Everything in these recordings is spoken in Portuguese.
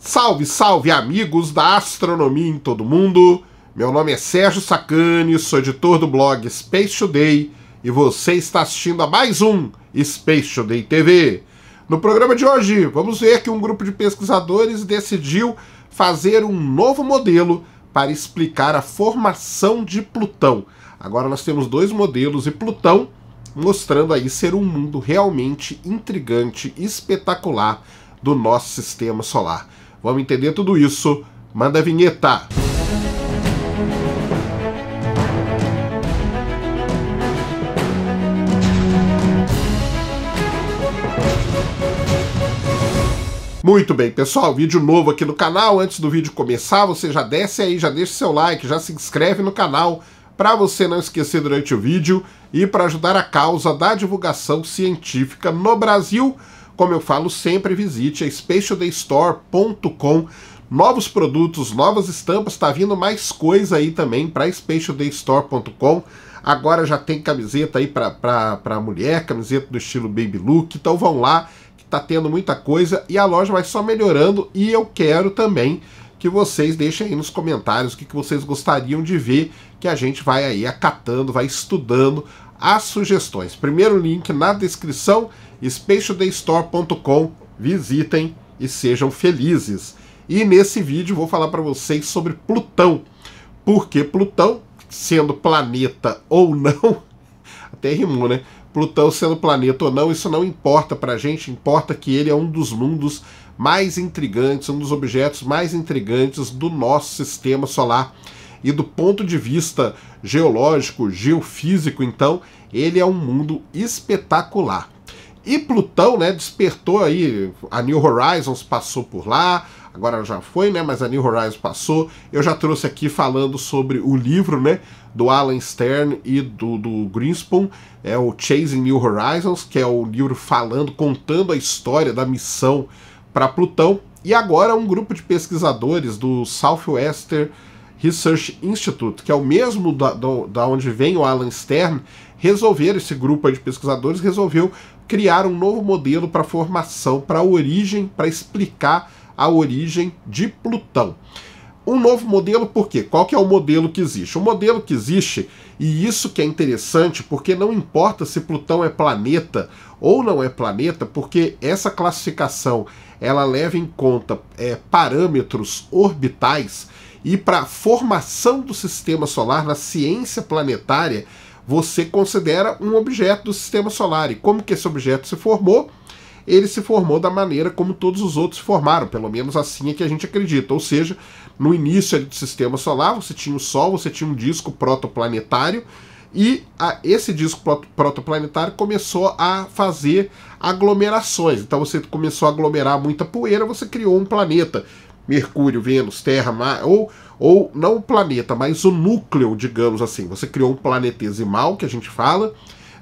Salve, salve amigos da astronomia em todo mundo. Meu nome é Sérgio Sacani, sou editor do blog Space Today e você está assistindo a mais um Space Today TV. No programa de hoje, vamos ver que um grupo de pesquisadores decidiu fazer um novo modelo para explicar a formação de Plutão. Agora nós temos dois modelos e Plutão mostrando aí ser um mundo realmente intrigante, espetacular do nosso sistema solar. Vamos entender tudo isso. Manda a vinheta! Muito bem, pessoal, vídeo novo aqui no canal. Antes do vídeo começar, você já desce aí, já deixa seu like, já se inscreve no canal para você não esquecer durante o vídeo e para ajudar a causa da divulgação científica no Brasil. Como eu falo sempre, visite a spatialdaystore.com. Novos produtos, novas estampas, está vindo mais coisa aí também para spatialdaystore.com. Agora já tem camiseta aí para mulher, camiseta do estilo baby look. Então vão lá, que tá tendo muita coisa e a loja vai só melhorando. E eu quero também que vocês deixem aí nos comentários o que, que vocês gostariam de ver, que a gente vai aí acatando, vai estudando as sugestões. Primeiro link na descrição, spatialdaystore.com. Visitem e sejam felizes. E nesse vídeo vou falar para vocês sobre Plutão. Porque Plutão, sendo planeta ou não, até rimou, né? Plutão sendo planeta ou não, isso não importa para a gente, importa que ele é um dos mundos mais intrigantes, um dos objetos mais intrigantes do nosso sistema solar e do ponto de vista geológico, geofísico, então, ele é um mundo espetacular. E Plutão, né, despertou aí, a New Horizons passou por lá, agora já foi, né, mas a New Horizons passou. Eu já trouxe aqui falando sobre o livro, né, do Alan Stern e do, do Greenspoon, é o Chasing New Horizons, que é o livro falando, contando a história da missão para Plutão. E agora um grupo de pesquisadores do Southwestern Research Institute, que é o mesmo da, da onde vem o Alan Stern, resolver esse grupo de pesquisadores resolveu criar um novo modelo para formação, para a origem, para explicar a origem de Plutão. Um novo modelo, por quê? Qual que é o modelo que existe? O modelo que existe, e isso que é interessante, porque não importa se Plutão é planeta ou não é planeta, porque essa classificação ela leva em conta é, parâmetros orbitais e para a formação do sistema solar na ciência planetária, você considera um objeto do sistema solar. E como que esse objeto se formou? Ele se formou da maneira como todos os outros se formaram, pelo menos assim é que a gente acredita. Ou seja, no início do sistema solar, você tinha o Sol, você tinha um disco protoplanetário, e a, esse disco protoplanetário começou a fazer aglomerações. Então você começou a aglomerar muita poeira, você criou um planeta Mercúrio, Vênus, Terra, Mar, ou, ou não o planeta, mas o núcleo, digamos assim. Você criou um planetesimal, que a gente fala,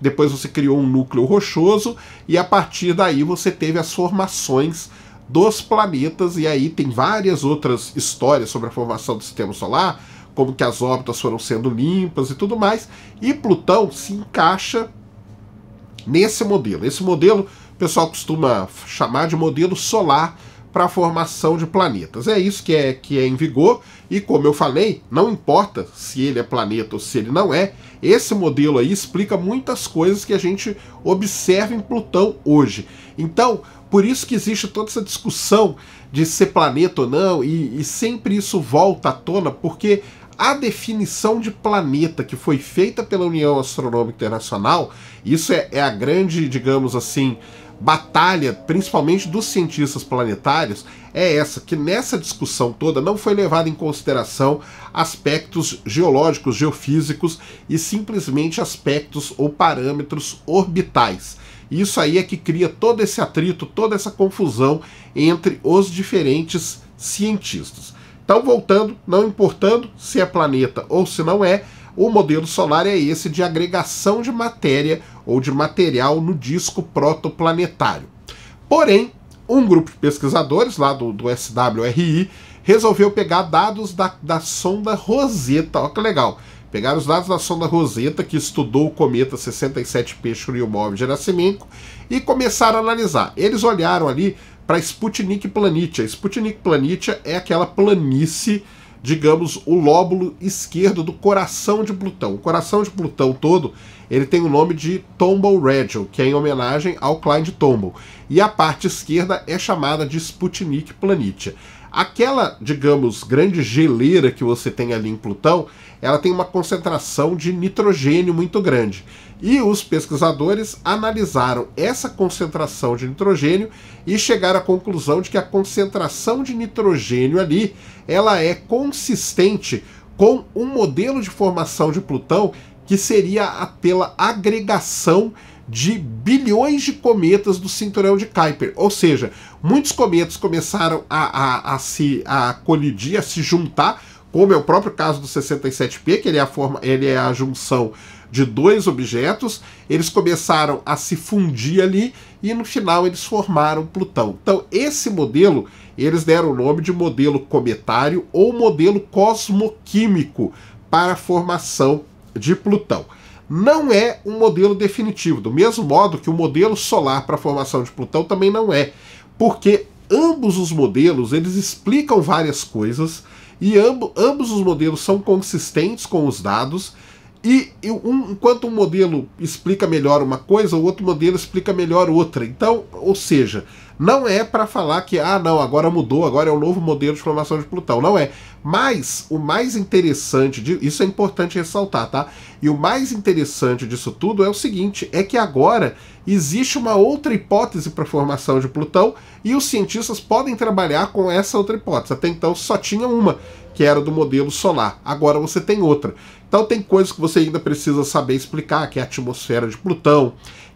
depois você criou um núcleo rochoso, e a partir daí você teve as formações dos planetas, e aí tem várias outras histórias sobre a formação do sistema solar, como que as órbitas foram sendo limpas e tudo mais, e Plutão se encaixa nesse modelo. Esse modelo o pessoal costuma chamar de modelo solar para a formação de planetas. É isso que é, que é em vigor, e como eu falei, não importa se ele é planeta ou se ele não é, esse modelo aí explica muitas coisas que a gente observa em Plutão hoje. Então, por isso que existe toda essa discussão de ser planeta ou não, e, e sempre isso volta à tona, porque a definição de planeta que foi feita pela União Astronômica Internacional, isso é, é a grande, digamos assim, batalha, principalmente dos cientistas planetários, é essa, que nessa discussão toda não foi levado em consideração aspectos geológicos, geofísicos e simplesmente aspectos ou parâmetros orbitais. Isso aí é que cria todo esse atrito, toda essa confusão entre os diferentes cientistas. Então, voltando, não importando se é planeta ou se não é, o modelo solar é esse de agregação de matéria ou de material no disco protoplanetário. Porém, um grupo de pesquisadores lá do, do SWRI resolveu pegar dados da, da sonda Rosetta. Olha que legal! Pegaram os dados da sonda Rosetta, que estudou o cometa 67P Churyumov-Gerasimenko, e começaram a analisar. Eles olharam ali para Sputnik Planitia. Sputnik Planitia é aquela planície digamos, o lóbulo esquerdo do coração de Plutão. O coração de Plutão todo, ele tem o nome de Tombow Regio, que é em homenagem ao Clyde Tombow. E a parte esquerda é chamada de Sputnik Planitia. Aquela, digamos, grande geleira que você tem ali em Plutão, ela tem uma concentração de nitrogênio muito grande. E os pesquisadores analisaram essa concentração de nitrogênio e chegaram à conclusão de que a concentração de nitrogênio ali, ela é consistente com um modelo de formação de Plutão que seria pela agregação de bilhões de cometas do cinturão de Kuiper. Ou seja, muitos cometas começaram a, a, a se a colidir, a se juntar, como é o próprio caso do 67P, que ele é a, forma, ele é a junção de dois objetos, eles começaram a se fundir ali e no final eles formaram Plutão. Então, esse modelo eles deram o nome de modelo cometário ou modelo cosmoquímico para a formação de Plutão não é um modelo definitivo, do mesmo modo que o modelo solar para a formação de Plutão também não é, porque ambos os modelos eles explicam várias coisas e amb ambos os modelos são consistentes com os dados e, e um, enquanto um modelo explica melhor uma coisa, o outro modelo explica melhor outra. Então, ou seja, não é para falar que, ah, não, agora mudou, agora é o um novo modelo de formação de Plutão. Não é. Mas o mais interessante, de, isso é importante ressaltar, tá? E o mais interessante disso tudo é o seguinte: é que agora existe uma outra hipótese para a formação de Plutão e os cientistas podem trabalhar com essa outra hipótese. Até então só tinha uma, que era do modelo solar. Agora você tem outra. Então tem coisas que você ainda precisa saber explicar, que é a atmosfera de Plutão,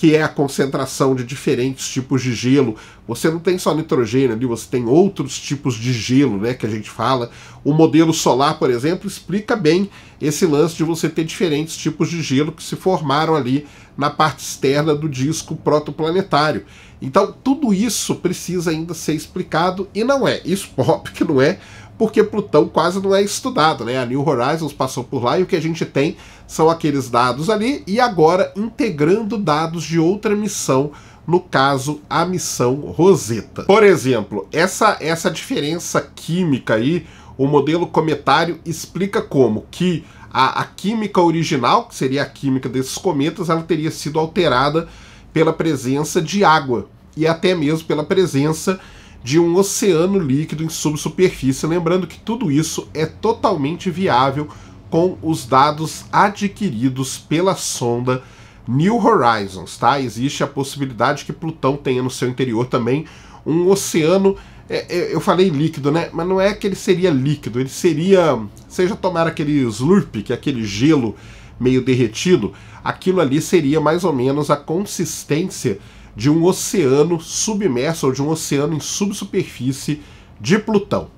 que é a concentração de diferentes tipos de gelo. Você não tem só nitrogênio ali, você tem outros tipos de gelo, né, que a gente fala. O modelo solar, por exemplo, explica bem esse lance de você ter diferentes tipos de gelo que se formaram ali na parte externa do disco protoplanetário. Então, tudo isso precisa ainda ser explicado e não é. Isso óbvio que não é, porque Plutão quase não é estudado, né? A New Horizons passou por lá e o que a gente tem são aqueles dados ali e agora integrando dados de outra missão no caso a missão Rosetta. Por exemplo, essa essa diferença química aí, o modelo cometário explica como que a, a, química original, que seria a química desses cometas, ela teria sido alterada pela presença de água e até mesmo pela presença de um oceano líquido em subsuperfície. Lembrando que tudo isso é totalmente viável com os dados adquiridos pela sonda New Horizons, tá? Existe a possibilidade que Plutão tenha no seu interior também um oceano. É, é eu falei líquido, né? Mas não é que ele seria líquido, ele seria. Seja tomar aquele slurp, que é aquele gelo meio derretido, aquilo ali seria mais ou menos a consistência de um oceano submerso ou de um oceano em subsuperfície de Plutão.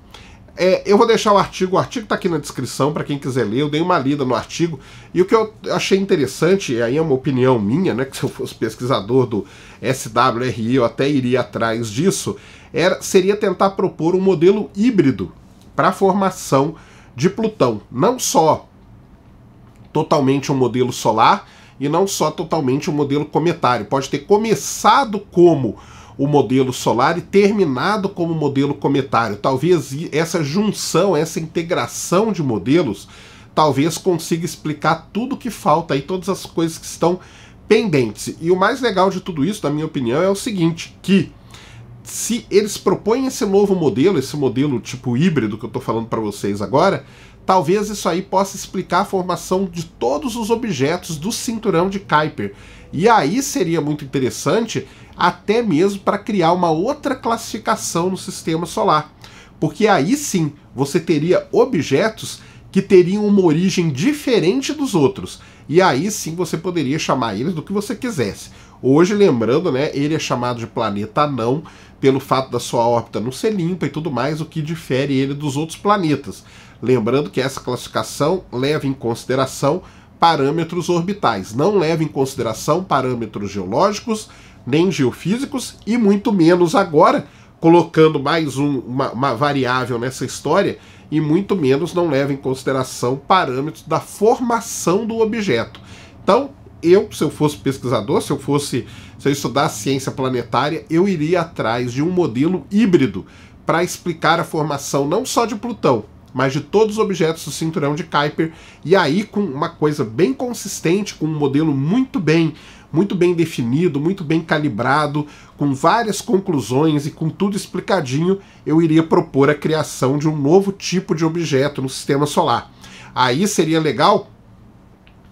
É, eu vou deixar o artigo, o artigo está aqui na descrição para quem quiser ler, eu dei uma lida no artigo, e o que eu achei interessante, e aí é uma opinião minha, né, que se eu fosse pesquisador do SWRI, eu até iria atrás disso, era, seria tentar propor um modelo híbrido para a formação de Plutão. Não só totalmente um modelo solar, e não só totalmente o modelo cometário. Pode ter começado como o modelo solar e terminado como modelo cometário. Talvez essa junção, essa integração de modelos, talvez consiga explicar tudo que falta e todas as coisas que estão pendentes. E o mais legal de tudo isso, na minha opinião, é o seguinte, que se eles propõem esse novo modelo, esse modelo tipo híbrido que eu estou falando para vocês agora, Talvez isso aí possa explicar a formação de todos os objetos do cinturão de Kuiper. E aí seria muito interessante até mesmo para criar uma outra classificação no sistema solar. Porque aí sim você teria objetos que teriam uma origem diferente dos outros. E aí sim você poderia chamar eles do que você quisesse. Hoje, lembrando, né, ele é chamado de planeta anão pelo fato da sua órbita não ser limpa e tudo mais, o que difere ele dos outros planetas. Lembrando que essa classificação leva em consideração parâmetros orbitais, não leva em consideração parâmetros geológicos, nem geofísicos e muito menos agora, colocando mais um, uma, uma variável nessa história, e muito menos não leva em consideração parâmetros da formação do objeto. Então, eu, se eu fosse pesquisador, se eu fosse, se eu estudasse ciência planetária, eu iria atrás de um modelo híbrido para explicar a formação não só de Plutão, mas de todos os objetos do cinturão de Kuiper, e aí com uma coisa bem consistente, com um modelo muito bem, muito bem definido, muito bem calibrado, com várias conclusões e com tudo explicadinho, eu iria propor a criação de um novo tipo de objeto no sistema solar. Aí seria legal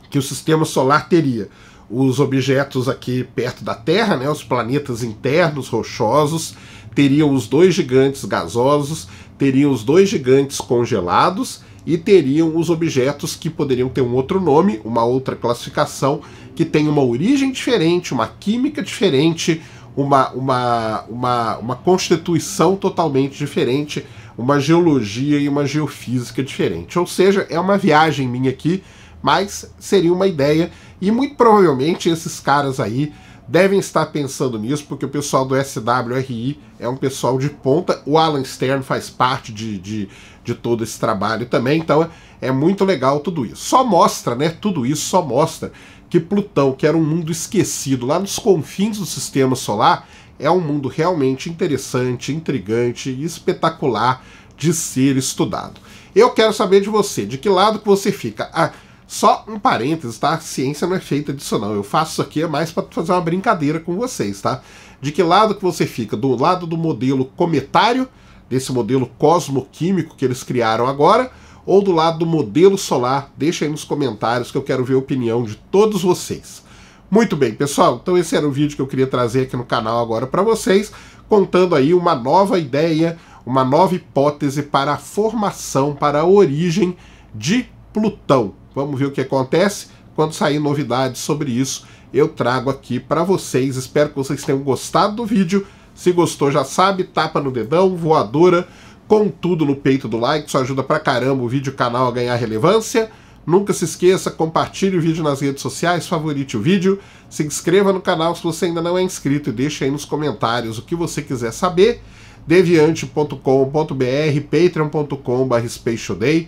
que o sistema solar teria os objetos aqui perto da Terra, né, os planetas internos rochosos, teriam os dois gigantes gasosos, teriam os dois gigantes congelados e teriam os objetos que poderiam ter um outro nome, uma outra classificação, que tem uma origem diferente, uma química diferente, uma, uma, uma, uma constituição totalmente diferente, uma geologia e uma geofísica diferente. Ou seja, é uma viagem minha aqui, mas seria uma ideia, e muito provavelmente esses caras aí devem estar pensando nisso, porque o pessoal do SWRI é um pessoal de ponta. O Alan Stern faz parte de, de, de todo esse trabalho também, então é, muito legal tudo isso. Só mostra, né? Tudo isso só mostra que Plutão, que era um mundo esquecido lá nos confins do sistema solar, é um mundo realmente interessante, intrigante e espetacular de ser estudado. Eu quero saber de você, de que lado que você fica. Ah, só um parênteses, tá? ciência não é feita disso não. Eu faço isso aqui é mais para fazer uma brincadeira com vocês, tá? De que lado que você fica? Do lado do modelo cometário, desse modelo cosmoquímico que eles criaram agora, ou do lado do modelo solar? Deixa aí nos comentários que eu quero ver a opinião de todos vocês. Muito bem, pessoal, então esse era o vídeo que eu queria trazer aqui no canal agora para vocês, contando aí uma nova ideia, uma nova hipótese para a formação, para a origem de Plutão. Vamos ver o que acontece. Quando sair novidades sobre isso, eu trago aqui para vocês. Espero que vocês tenham gostado do vídeo. Se gostou, já sabe, tapa no dedão, voadora, com tudo no peito do like. Isso ajuda pra caramba o vídeo o canal a ganhar relevância. Nunca se esqueça, compartilhe o vídeo nas redes sociais, favorite o vídeo, se inscreva no canal se você ainda não é inscrito e deixe aí nos comentários o que você quiser saber. deviante.com.br, patreon.com.br,